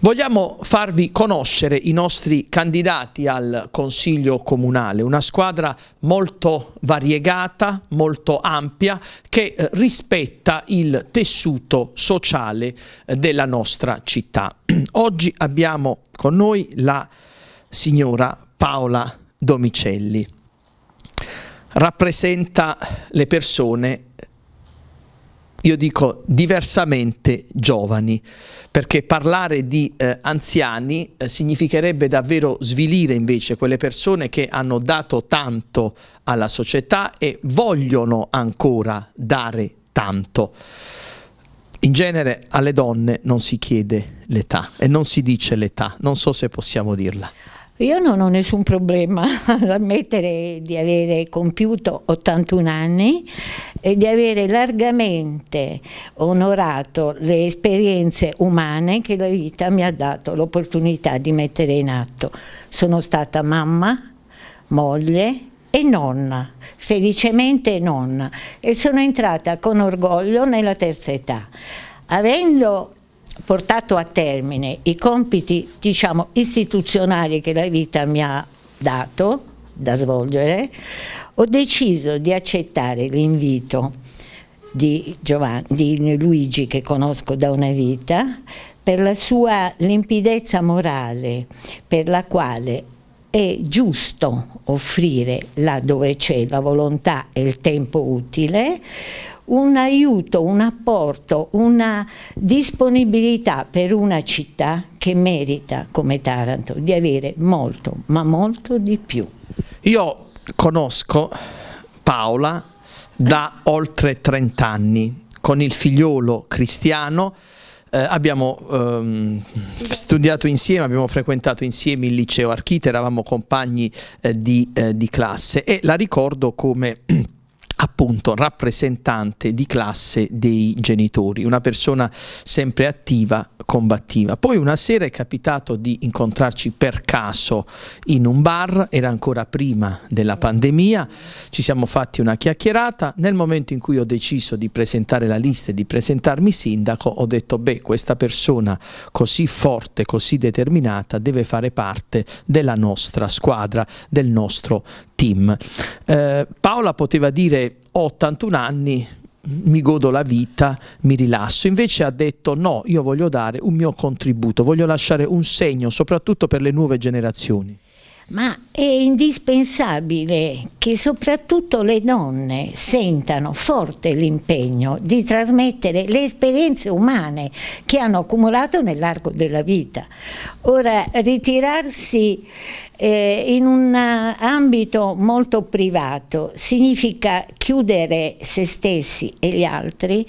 Vogliamo farvi conoscere i nostri candidati al Consiglio Comunale, una squadra molto variegata, molto ampia, che eh, rispetta il tessuto sociale eh, della nostra città. Oggi abbiamo con noi la signora Paola Domicelli. Rappresenta le persone io dico diversamente giovani, perché parlare di eh, anziani eh, significherebbe davvero svilire invece quelle persone che hanno dato tanto alla società e vogliono ancora dare tanto. In genere alle donne non si chiede l'età e non si dice l'età, non so se possiamo dirla. Io non ho nessun problema ad ammettere di avere compiuto 81 anni, e di avere largamente onorato le esperienze umane che la vita mi ha dato l'opportunità di mettere in atto. Sono stata mamma, moglie, e nonna, felicemente nonna, e sono entrata con orgoglio nella terza età. Avendo portato a termine i compiti, diciamo, istituzionali che la vita mi ha dato, da svolgere, ho deciso di accettare l'invito di, di Luigi che conosco da una vita per la sua limpidezza morale per la quale è giusto offrire là dove c'è la volontà e il tempo utile un aiuto, un apporto, una disponibilità per una città che merita come Taranto di avere molto ma molto di più. Io conosco Paola da oltre 30 anni, con il figliolo cristiano, eh, abbiamo ehm, studiato insieme, abbiamo frequentato insieme il liceo Archite, eravamo compagni eh, di, eh, di classe e la ricordo come... appunto rappresentante di classe dei genitori, una persona sempre attiva, combattiva. Poi una sera è capitato di incontrarci per caso in un bar, era ancora prima della pandemia, ci siamo fatti una chiacchierata, nel momento in cui ho deciso di presentare la lista e di presentarmi sindaco, ho detto beh questa persona così forte, così determinata deve fare parte della nostra squadra, del nostro team. Eh, Paola poteva dire ho 81 anni, mi godo la vita, mi rilasso. Invece ha detto no, io voglio dare un mio contributo, voglio lasciare un segno soprattutto per le nuove generazioni ma è indispensabile che soprattutto le donne sentano forte l'impegno di trasmettere le esperienze umane che hanno accumulato nell'arco della vita. Ora, ritirarsi eh, in un ambito molto privato significa chiudere se stessi e gli altri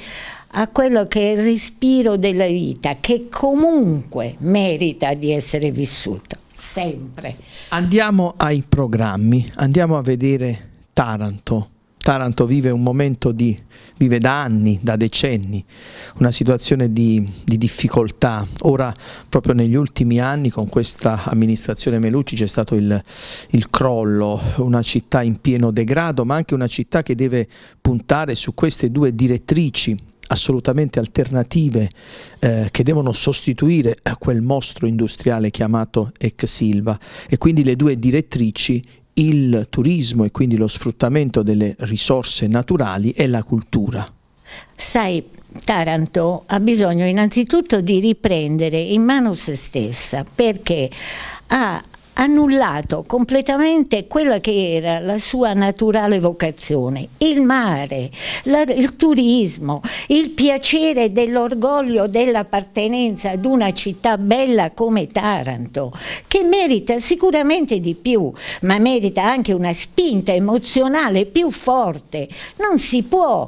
a quello che è il respiro della vita che comunque merita di essere vissuto sempre. Andiamo ai programmi, andiamo a vedere Taranto. Taranto vive un momento di, vive da anni, da decenni, una situazione di, di difficoltà. Ora, proprio negli ultimi anni, con questa amministrazione Melucci c'è stato il, il, crollo, una città in pieno degrado, ma anche una città che deve puntare su queste due direttrici assolutamente alternative eh, che devono sostituire a eh, quel mostro industriale chiamato Ec Silva e quindi le due direttrici il turismo e quindi lo sfruttamento delle risorse naturali e la cultura. Sai, Taranto ha bisogno innanzitutto di riprendere in mano se stessa perché ha annullato completamente quella che era la sua naturale vocazione, il mare, la, il turismo, il piacere dell'orgoglio dell'appartenenza ad una città bella come Taranto, che merita sicuramente di più, ma merita anche una spinta emozionale più forte. Non si può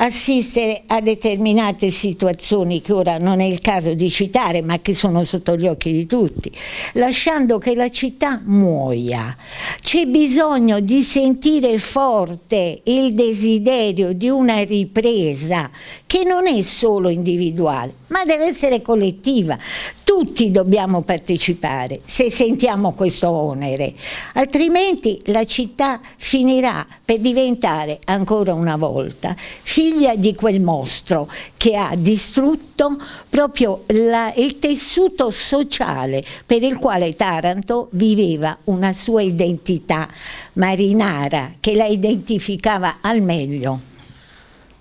assistere a determinate situazioni che ora non è il caso di citare, ma che sono sotto gli occhi di tutti, lasciando che la città felicità muoia. C'è bisogno di sentire forte il desiderio di una ripresa che non è solo individuale, ma deve essere collettiva tutti dobbiamo partecipare se sentiamo questo onere, altrimenti la città finirà per diventare ancora una volta figlia di quel mostro che ha distrutto proprio la, il tessuto sociale per il quale Taranto viveva una sua identità marinara che la identificava al meglio.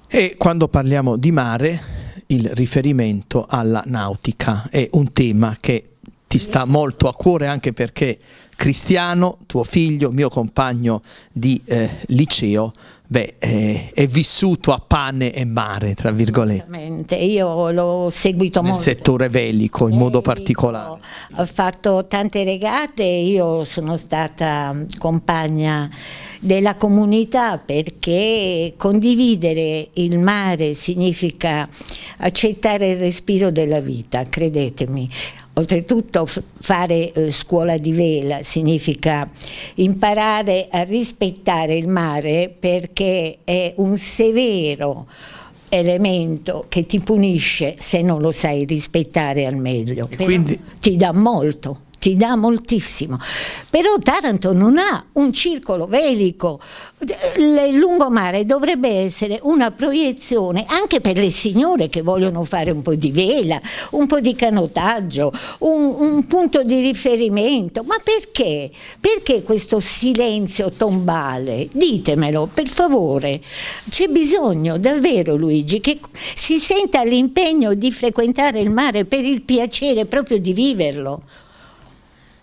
E quando parliamo di mare, il riferimento alla nautica, è un tema che ti sta molto a cuore anche perché Cristiano, tuo figlio, mio compagno di eh, liceo, beh, è, eh, è, vissuto a pane e mare, tra virgolette. Io l'ho seguito Nel molto. Nel settore velico in e modo particolare. Ho fatto tante regate, io sono stata mm, compagna della comunità perché condividere il mare significa accettare il respiro della vita, credetemi. Oltretutto fare eh, scuola di vela significa imparare a rispettare il mare perché è un severo elemento che ti punisce se non lo sai rispettare al meglio. Quindi, ti dà molto ti dà moltissimo. Però Taranto non ha un circolo velico, il lungomare dovrebbe essere una proiezione anche per le signore che vogliono fare un po' di vela, un po' di canottaggio, un, un punto di riferimento. Ma perché? Perché questo silenzio tombale? Ditemelo, per favore. C'è bisogno davvero, Luigi, che si senta l'impegno di frequentare il mare per il piacere proprio di viverlo.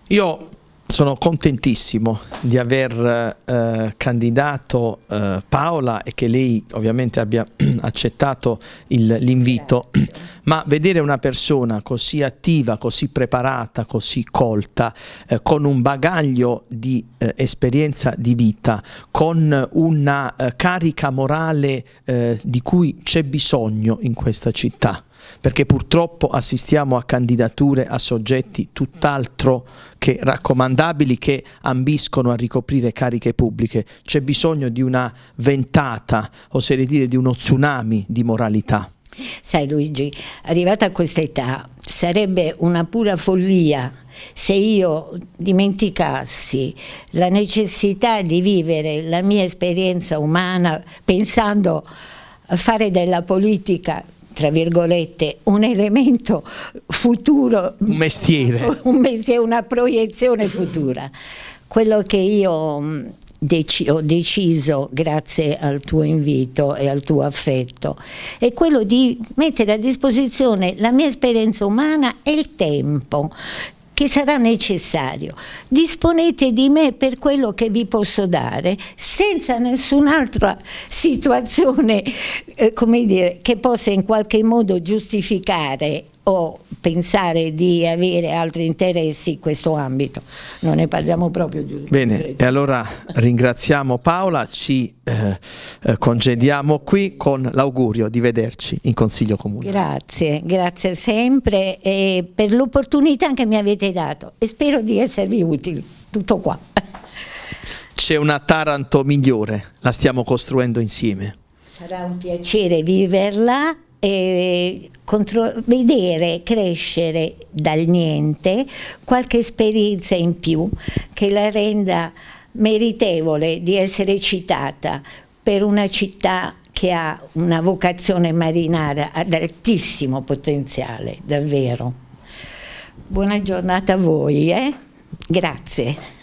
Io sono contentissimo di aver eh, candidato eh, Paola e che lei ovviamente abbia accettato l'invito, ma vedere una persona così attiva, così preparata, così colta, eh, con un bagaglio di eh, esperienza di vita, con una eh, carica morale eh, di cui c'è bisogno in questa città, perché purtroppo assistiamo a candidature a soggetti tutt'altro che raccomandabili che ambiscono a ricoprire cariche pubbliche. C'è bisogno di una ventata, oserei dire di uno tsunami di moralità. Sai Luigi, arrivata a questa età sarebbe una pura follia se io dimenticassi la necessità di vivere la mia esperienza umana pensando a fare della politica tra virgolette, un elemento futuro, un mestiere, un mestiere una proiezione futura. Quello che io mm, deci ho deciso, grazie al tuo invito e al tuo affetto, è quello di mettere a disposizione la mia esperienza umana e il tempo che sarà necessario. Disponete di me per quello che vi posso dare, senza nessun'altra situazione eh, come dire, che possa in qualche modo giustificare o pensare di avere altri interessi in questo ambito. Non ne parliamo proprio Giulio. Bene, e allora ringraziamo Paola, ci eh, eh, congediamo qui con l'augurio di vederci in Consiglio Comune. Grazie, grazie sempre e per l'opportunità che mi avete dato e spero di esservi utili. Tutto qua. C'è una Taranto migliore, la stiamo costruendo insieme. Sarà un piacere viverla eh, vedere crescere dal niente qualche esperienza in più che la renda meritevole di essere citata per una città che ha una vocazione marinara ad altissimo potenziale, davvero. Buona giornata a voi, eh? grazie.